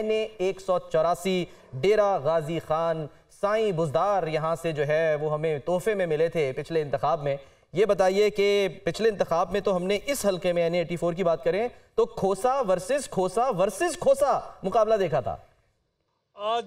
N A एक सौ चौरासी डेरा गाजी खान साई बुजदार यहाँ से जो है वो हमें तोहफे में मिले थे पिछले इंतखब में ये बताइए कि पिछले इंतखब में तो हमने इस हल्के में एन ए एटी फोर की बात करें तो खोसा वर्सेज खोसा वर्सेज खोसा मुकाबला देखा था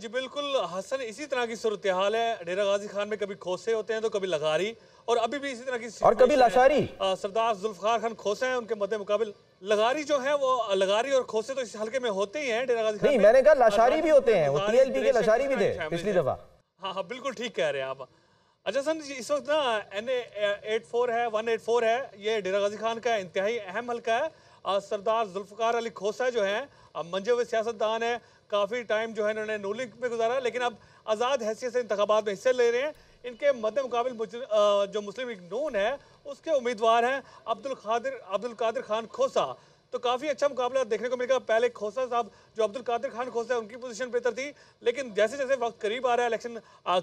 जी बिल्कुल हसन इसी तरह की सूरत हाल है डेरा गाजी खान में कभी खोसे होते हैं तो कभी लगारी और अभी भी इसी तरह की और कभी लाशारी सरदार जुल्फार खान खोसे हैं उनके मद्दे मुकाबले लगारी जो है वो लगारी और खोसे तो इस हल्के में होते ही हैं डेरा गाजी नहीं मैंने कहा लाशारी भी होते हैं वो टीएलपी के लाशारी भी अच्छा थे पिछली दफा हाँ हाँ बिल्कुल ठीक कह रहे हैं आप अच्छा सर इस वक्त ना एन एट फोर है वन एट फोर है ये डेरा गाजी खान का इंतहाई अहम हल्का है सरदार जुल्फकार अली खोसा जो है मंजे हुए सियासतदान है काफ़ी टाइम जो है इन्होंने नूलिंग में गुजारा लेकिन अब आज़ाद हैसियत से इंतबात में हिस्से ले रहे हैं इनके मध्य मुकाबल जो मुस्लिम लीग नून है उसके उम्मीदवार हैं अब्दुल खादिर अब्दुल कादिर खान खोसा तो काफ़ी अच्छा मुकाबला देखने को मिलेगा पहले खोसा साहब जो अब्दुल कादिर खान खोसा है उनकी पोजीशन बेहतर थी लेकिन जैसे जैसे वक्त करीब आ रहा है इलेक्शन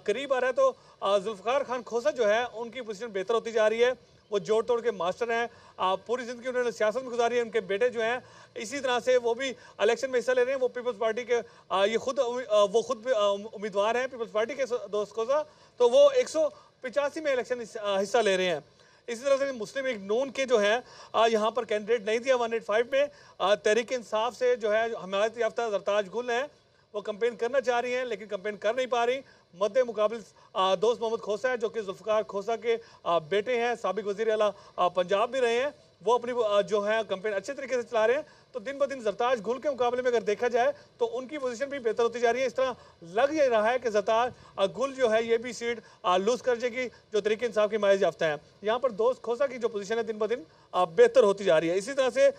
करीब आ रहा है तो जुल्फ़ार खान खोसा जो है उनकी पोजीशन बेहतर होती जा रही है वो जोड़ तोड़ के मास्टर हैं पूरी ज़िंदगी उन्होंने सियासत में गुजारी है उनके बेटे जो हैं इसी तरह से वो भी इलेक्शन में हिस्सा ले रहे हैं वो पीपल्स पार्टी के ये खुद वो खुद उम्मीदवार हैं पीपल्स पार्टी के दोस्त सा तो वो एक में इलेक्शन हिस्सा ले रहे हैं इसी तरह से मुस्लिम एक नून के जो है यहाँ पर कैंडिडेट नहीं दिया वन में तहरीक इंसाफ से जो है हमारे याफ्ता जरताज गुल हैं वो कंपेन करना चाह रही हैं लेकिन कंपेन कर नहीं पा रही मद मुकाबल दोस्त मोहम्मद खोसा है जो कि जुल्फकार खोसा के बेटे हैं सबक वजीर अला पंजाब भी रहे हैं वो अपनी जो है कंपेन अच्छे तरीके से चला रहे हैं तो दिन ब दिन जरताज गुल के मुकाबले में अगर देखा जाए तो उनकी पोजीशन भी बेहतर होती जा रही है इस तरह लग ये रहा है कि जरताज गुल जो है ये भी सीट लूज कर जाएगी जो तरीके इंसाफ की मायज याफ्ता है यहाँ पर दोस्त खोसा की जो पोजीशन है दिन ब दिन बेहतर होती जा रही है इसी तरह से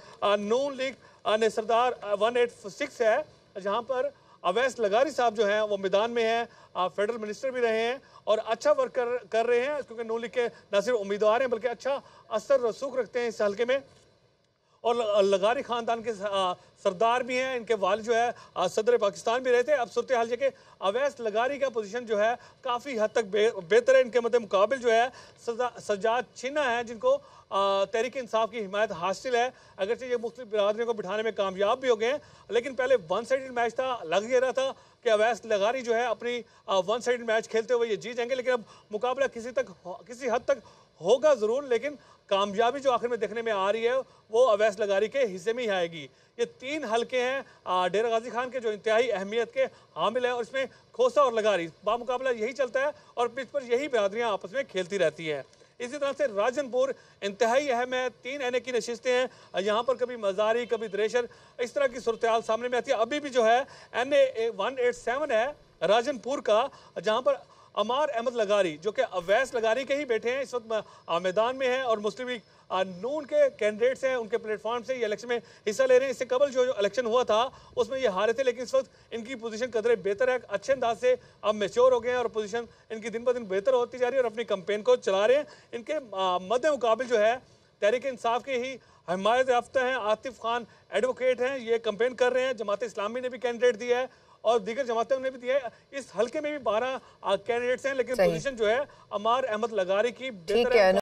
नून लीग ने सरदार वन एट सिक्स है जहाँ पर अवैस लगारी साहब जो हैं वो मैदान में हैं आप फेडरल मिनिस्टर भी रहे हैं और अच्छा वर्क कर, कर रहे हैं क्योंकि नो लीग के न सिर्फ उम्मीदवार हैं बल्कि अच्छा असर रसूख रखते हैं इस हल्के में और लगारी खानदान के सरदार भी हैं इनके वाल जो है सदर पाकिस्तान भी रहे थे अब सूरत हाल जगह अवैस लगारी का पोजीशन जो है काफ़ी हद तक बेहतर है इनके मद मुकाबल जो है सजाद छिन्ना है जिनको तहरीक इंसाफ की हिमायत हासिल है अगरचे ये मुख्तु बरदरी को बिठाने में कामयाब भी हो गए हैं लेकिन पहले वन साइड मैच था लग ये रहा था कि अवैस लगारी जो है अपनी वन साइड मैच खेलते हुए ये जीत जाएंगे लेकिन अब मुकाबला किसी तक किसी हद तक होगा ज़रूर लेकिन कामयाबी जो आखिर में देखने में आ रही है वो अवैस लगारी के हिस्से में ही आएगी ये तीन हलके हैं डेरा गाजी खान के जो इंतहाई अहमियत के हामिल है और इसमें खोसा और लगारी बामुकाबला यही चलता है और पिच पर यही बरादरियाँ आपस में खेलती रहती है इसी तरह से राजनपुर इंतहाई अहम है तीन एन की नशस्तें हैं यहाँ पर कभी मजारी कभी द्रेशर इस तरह की सूरत सामने में आती है अभी भी जो है N A one eight seven है राजनपुर का जहाँ पर अमार अहमद लगारी जो कि अवैस लगारी के ही बैठे हैं इस वक्त मैदान में हैं और मुस्लिम लीग नून के कैंडिडेट्स हैं उनके प्लेटफॉर्म से ये इलेक्शन में हिस्सा ले रहे हैं इससे कबल जो इलेक्शन हुआ था उसमें ये हारे थे लेकिन इस वक्त इनकी पोजीशन कदरे बेहतर है अच्छे अंदाज से अब मेच्योर हो गए हैं और पोजीशन इनकी दिन ब दिन बेहतर होती जा रही है और अपनी कंपेन को चला रहे हैं इनके मद मुकाबल जो है तहरीक इंसाफ के ही हमायत याफ्ता हैं आतिफ खान एडवोकेट हैं ये कंपेन कर रहे हैं जमात इस्लामी ने भी कैंडिडेट दिया है और दीगर जमातों ने भी दिया है इस हल्के में भी बारह कैंडिडेट्स हैं लेकिन पोजीशन जो है अमार अहमद लगारी की बेहतर